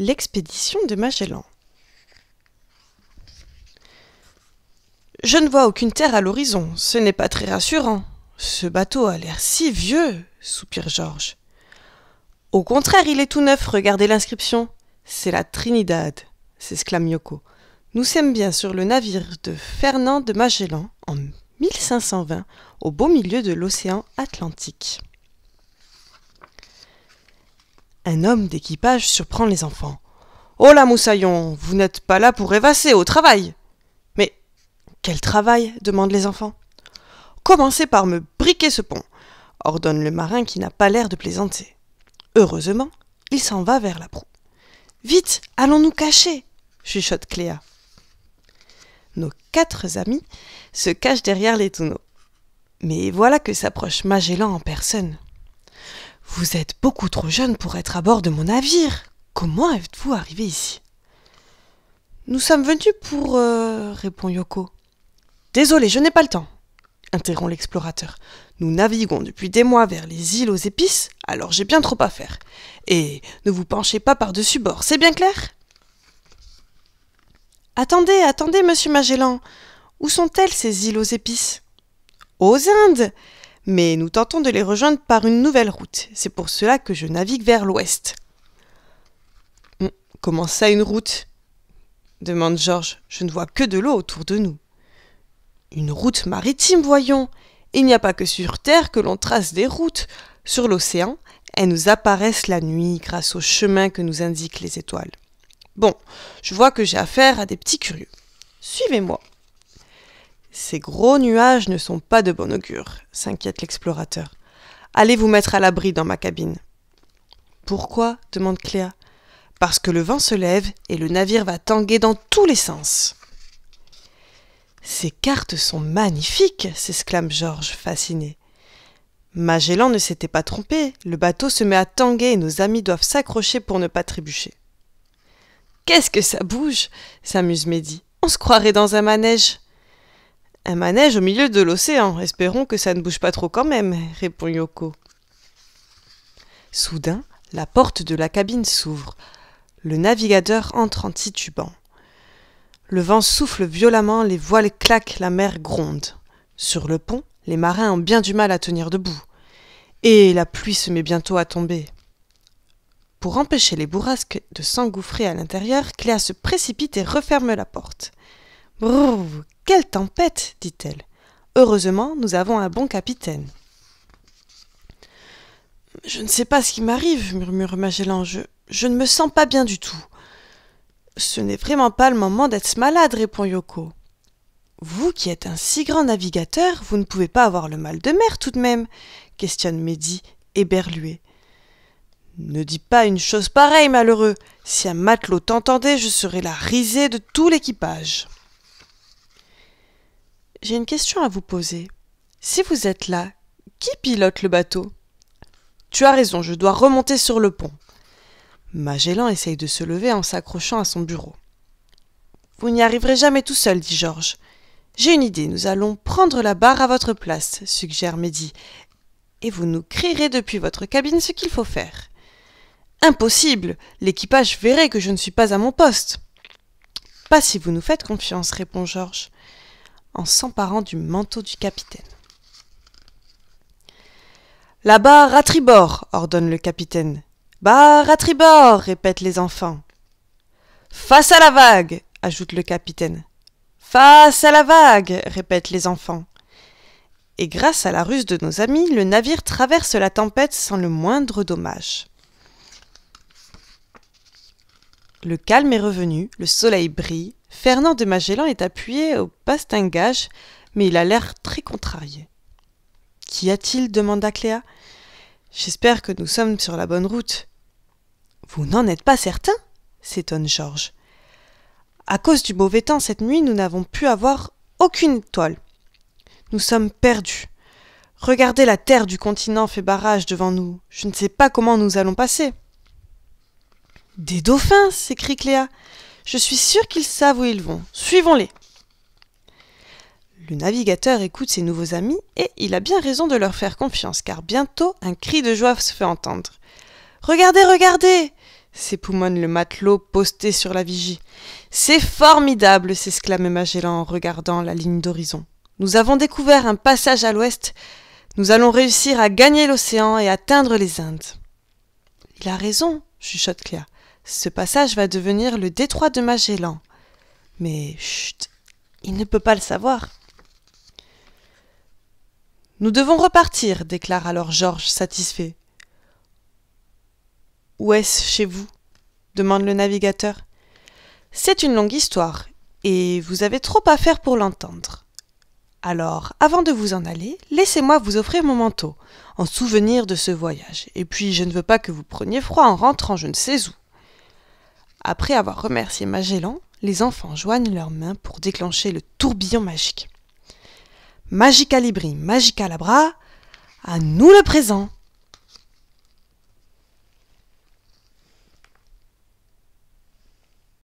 L'expédition de Magellan. Je ne vois aucune terre à l'horizon, ce n'est pas très rassurant. Ce bateau a l'air si vieux, soupire Georges. Au contraire, il est tout neuf, regardez l'inscription. C'est la Trinidad, s'exclame Yoko. Nous sommes bien sur le navire de Fernand de Magellan en 1520, au beau milieu de l'océan Atlantique. Un homme d'équipage surprend les enfants. Oh là, Moussaillon, vous n'êtes pas là pour évasser au travail Mais quel travail demandent les enfants. Commencez par me briquer ce pont, ordonne le marin qui n'a pas l'air de plaisanter. Heureusement, il s'en va vers la proue. Vite, allons nous cacher chuchote Cléa. Nos quatre amis se cachent derrière les tonneaux. Mais voilà que s'approche Magellan en personne. Vous êtes beaucoup trop jeune pour être à bord de mon navire. Comment êtes-vous arrivé ici Nous sommes venus pour... Euh, répond Yoko. Désolé, je n'ai pas le temps, interrompt l'explorateur. Nous naviguons depuis des mois vers les îles aux épices, alors j'ai bien trop à faire. Et ne vous penchez pas par-dessus bord, c'est bien clair Attendez, attendez, monsieur Magellan. Où sont-elles ces îles aux épices Aux Indes mais nous tentons de les rejoindre par une nouvelle route. C'est pour cela que je navigue vers l'ouest. Hum, comment ça une route demande Georges. Je ne vois que de l'eau autour de nous. Une route maritime, voyons. Il n'y a pas que sur Terre que l'on trace des routes. Sur l'océan, elles nous apparaissent la nuit grâce au chemin que nous indiquent les étoiles. Bon, je vois que j'ai affaire à des petits curieux. Suivez-moi. Ces gros nuages ne sont pas de bon augure, s'inquiète l'explorateur. Allez vous mettre à l'abri dans ma cabine. Pourquoi demande Cléa. Parce que le vent se lève et le navire va tanguer dans tous les sens. Ces cartes sont magnifiques, s'exclame Georges, fasciné. Magellan ne s'était pas trompé, le bateau se met à tanguer et nos amis doivent s'accrocher pour ne pas trébucher. Qu'est-ce que ça bouge s'amuse Mehdi. On se croirait dans un manège. Un manège au milieu de l'océan, espérons que ça ne bouge pas trop quand même, répond Yoko. Soudain, la porte de la cabine s'ouvre. Le navigateur entre en titubant. Le vent souffle violemment, les voiles claquent, la mer gronde. Sur le pont, les marins ont bien du mal à tenir debout. Et la pluie se met bientôt à tomber. Pour empêcher les bourrasques de s'engouffrer à l'intérieur, Cléa se précipite et referme la porte. Quelle tempête dit-elle. Heureusement, nous avons un bon capitaine. Je ne sais pas ce qui m'arrive, murmure Magellan. Je, ne me sens pas bien du tout. Ce n'est vraiment pas le moment d'être malade, répond Yoko. Vous qui êtes un si grand navigateur, vous ne pouvez pas avoir le mal de mer tout de même, questionne Mehdi, éberlué. Ne dis pas une chose pareille, malheureux. Si un matelot t'entendait, je serais la risée de tout l'équipage j'ai une question à vous poser. Si vous êtes là, qui pilote le bateau Tu as raison, je dois remonter sur le pont. Magellan essaye de se lever en s'accrochant à son bureau. Vous n'y arriverez jamais tout seul, dit Georges. J'ai une idée, nous allons prendre la barre à votre place, suggère Mehdi, et vous nous crierez depuis votre cabine ce qu'il faut faire. Impossible. L'équipage verrait que je ne suis pas à mon poste. Pas si vous nous faites confiance, répond Georges en s'emparant du manteau du capitaine. La barre à tribord, ordonne le capitaine. Barre à tribord, répètent les enfants. Face à la vague, ajoute le capitaine. Face à la vague, répètent les enfants. Et grâce à la ruse de nos amis, le navire traverse la tempête sans le moindre dommage. Le calme est revenu, le soleil brille, Fernand de Magellan est appuyé au bastingage, mais il a l'air très contrarié. Qu'y a-t-il demanda Cléa. J'espère que nous sommes sur la bonne route. Vous n'en êtes pas certain s'étonne Georges. À cause du mauvais temps cette nuit, nous n'avons pu avoir aucune étoile. Nous sommes perdus. Regardez la terre du continent fait barrage devant nous. Je ne sais pas comment nous allons passer. Des dauphins s'écrie Cléa. Je suis sûr qu'ils savent où ils vont. Suivons-les. Le navigateur écoute ses nouveaux amis et il a bien raison de leur faire confiance car bientôt un cri de joie se fait entendre. Regardez, regardez s'époumonne le matelot posté sur la vigie. C'est formidable s'exclame Magellan en regardant la ligne d'horizon. Nous avons découvert un passage à l'ouest. Nous allons réussir à gagner l'océan et atteindre les Indes. Il a raison, chuchote Cléa. Ce passage va devenir le détroit de Magellan. Mais chut, il ne peut pas le savoir. Nous devons repartir, déclare alors Georges satisfait. Où est-ce chez vous demande le navigateur. C'est une longue histoire, et vous avez trop à faire pour l'entendre. Alors, avant de vous en aller, laissez-moi vous offrir mon manteau, en souvenir de ce voyage, et puis je ne veux pas que vous preniez froid en rentrant je ne sais où. Après avoir remercié Magellan, les enfants joignent leurs mains pour déclencher le tourbillon magique. Magica Libri, Magica Labra, à nous le présent!